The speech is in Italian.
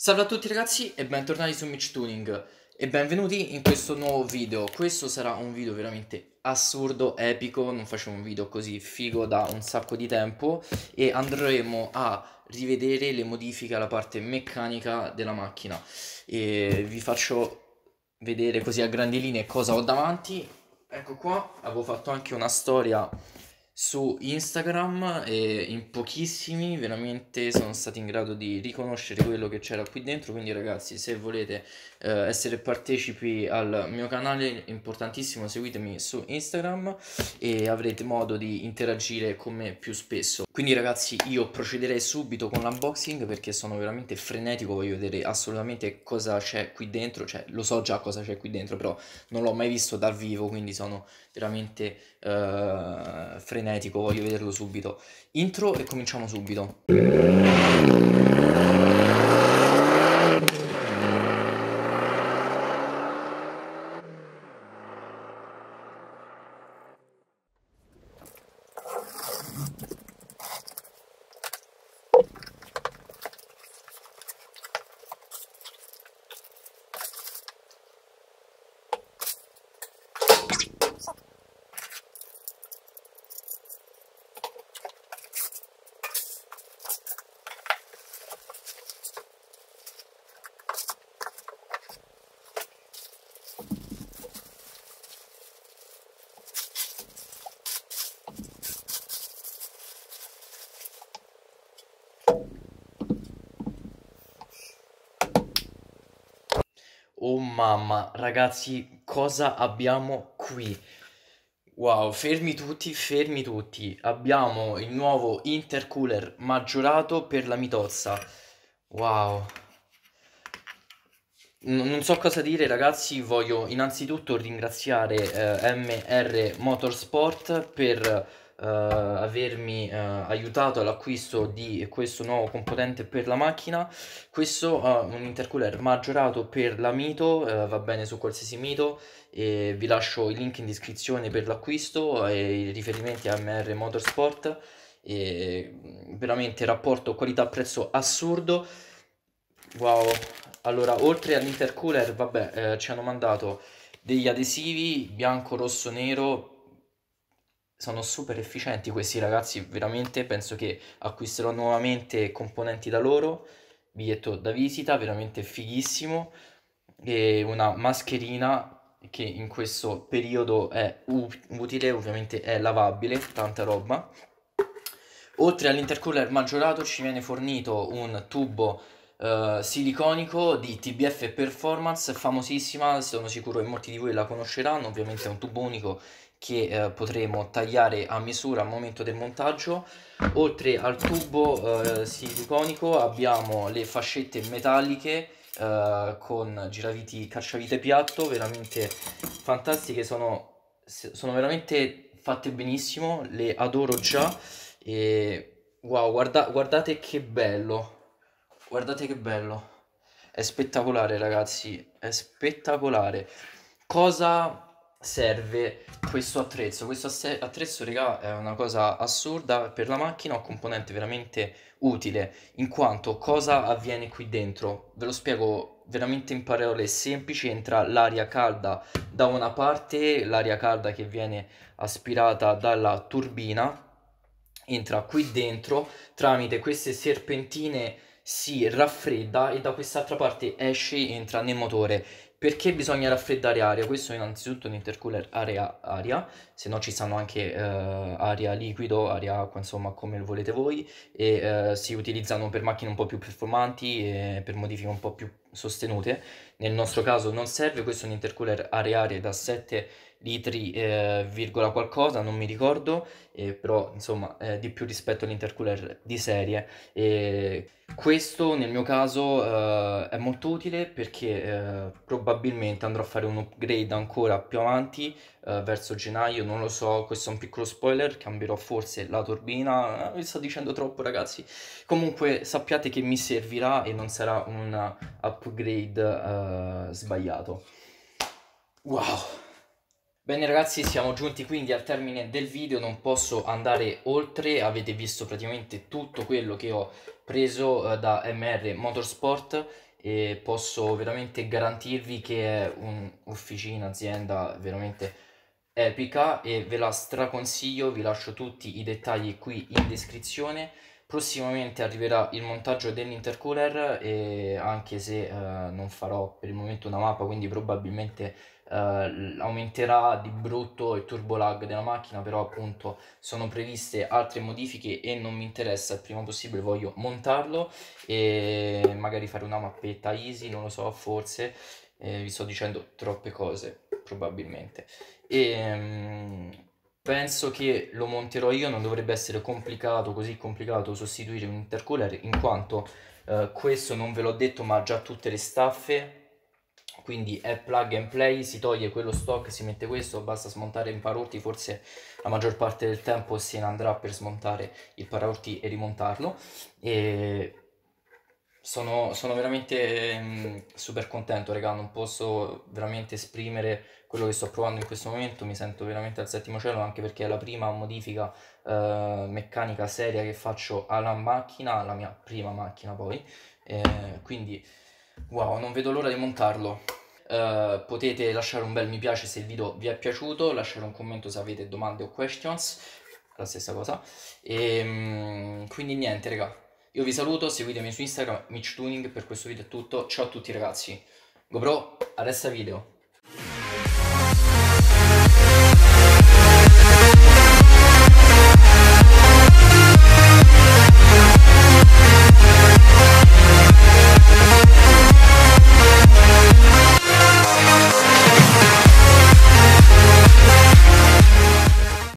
Salve a tutti ragazzi e bentornati su Mitch Tuning e benvenuti in questo nuovo video. Questo sarà un video veramente assurdo, epico, non facevo un video così figo da un sacco di tempo e andremo a rivedere le modifiche alla parte meccanica della macchina e vi faccio vedere così a grandi linee cosa ho davanti. Ecco qua, avevo fatto anche una storia su Instagram e in pochissimi veramente sono stati in grado di riconoscere quello che c'era qui dentro quindi ragazzi se volete eh, essere partecipi al mio canale importantissimo seguitemi su Instagram e avrete modo di interagire con me più spesso quindi ragazzi io procederei subito con l'unboxing perché sono veramente frenetico, voglio vedere assolutamente cosa c'è qui dentro, cioè lo so già cosa c'è qui dentro però non l'ho mai visto dal vivo quindi sono veramente uh, frenetico, voglio vederlo subito. Intro e cominciamo subito. Oh mamma, ragazzi, cosa abbiamo qui? Wow, fermi tutti, fermi tutti. Abbiamo il nuovo intercooler maggiorato per la mitozza. Wow. N non so cosa dire ragazzi, voglio innanzitutto ringraziare eh, MR Motorsport per uh, avermi uh, aiutato all'acquisto di questo nuovo componente per la macchina. Questo ha un intercooler maggiorato per la Mito, eh, va bene su qualsiasi Mito, e vi lascio il link in descrizione per l'acquisto e i riferimenti a MR Motorsport. E mm, veramente rapporto qualità-prezzo assurdo. Wow, allora oltre all'intercooler, vabbè, eh, ci hanno mandato degli adesivi bianco, rosso, nero sono super efficienti questi ragazzi, veramente penso che acquisterò nuovamente componenti da loro, biglietto da visita, veramente fighissimo, e una mascherina che in questo periodo è utile, ovviamente è lavabile, tanta roba. Oltre all'intercooler maggiorato ci viene fornito un tubo uh, siliconico di TBF Performance, famosissima, sono sicuro che molti di voi la conosceranno, ovviamente è un tubo unico che uh, potremo tagliare a misura al momento del montaggio. Oltre al tubo uh, siliconico abbiamo le fascette metalliche con giraviti cacciavite piatto, veramente fantastiche, sono, sono veramente fatte benissimo, le adoro già e wow, guarda, guardate che bello, Guardate che bello. È spettacolare, ragazzi. È spettacolare. Cosa serve questo attrezzo? Questo attrezzo, raga, è una cosa assurda per la macchina, un componente veramente utile, in quanto cosa avviene qui dentro? Ve lo spiego veramente in parole semplici, entra l'aria calda da una parte, l'aria calda che viene aspirata dalla turbina, entra qui dentro tramite queste serpentine si raffredda e da quest'altra parte esce e entra nel motore. Perché bisogna raffreddare aria? Questo è innanzitutto è un intercooler aria-aria, se no ci stanno anche eh, aria liquido, aria acqua, insomma come volete voi, e eh, si utilizzano per macchine un po' più performanti e per modifiche un po' più sostenute. Nel nostro caso non serve, questo è un intercooler aria-aria da 7 litri eh, virgola qualcosa, non mi ricordo, eh, però insomma eh, di più rispetto all'intercooler di serie. E questo nel mio caso eh, è molto utile perché eh, probabilmente andrò a fare un upgrade ancora più avanti eh, verso gennaio, non lo so, questo è un piccolo spoiler, cambierò forse la turbina, vi sto dicendo troppo ragazzi. Comunque sappiate che mi servirà e non sarà un upgrade sbagliato. Wow! Bene ragazzi siamo giunti quindi al termine del video, non posso andare oltre, avete visto praticamente tutto quello che ho preso eh, da MR Motorsport e posso veramente garantirvi che è un'officina, azienda veramente epica e ve la straconsiglio, vi lascio tutti i dettagli qui in descrizione prossimamente arriverà il montaggio dell'intercooler e anche se eh, non farò per il momento una mappa quindi probabilmente Uh, aumenterà di brutto il turbo lag della macchina però appunto sono previste altre modifiche e non mi interessa il prima possibile voglio montarlo e magari fare una mappetta easy non lo so forse eh, vi sto dicendo troppe cose probabilmente e um, penso che lo monterò io non dovrebbe essere complicato così complicato sostituire un intercooler in quanto uh, questo non ve l'ho detto ma già tutte le staffe quindi è plug and play, si toglie quello stock, si mette questo, basta smontare in paraurti, forse la maggior parte del tempo se ne andrà per smontare il paraurti e rimontarlo. E sono, sono veramente mh, mm, super contento, raga, non posso veramente esprimere quello che sto provando in questo momento, mi sento veramente al settimo cielo anche perché è la prima modifica eh, meccanica seria che faccio alla macchina, alla mia prima macchina poi, eh, quindi wow, non vedo l'ora di montarlo. Eh, potete lasciare un bel mi piace se il video vi è piaciuto, lasciare un commento se avete domande o questions, la stessa cosa. E, ehm, quindi niente, raga. Io vi saluto, seguitemi su Instagram, MitchTuning, per questo video è tutto. Ciao a tutti ragazzi. GoPro, adesso video.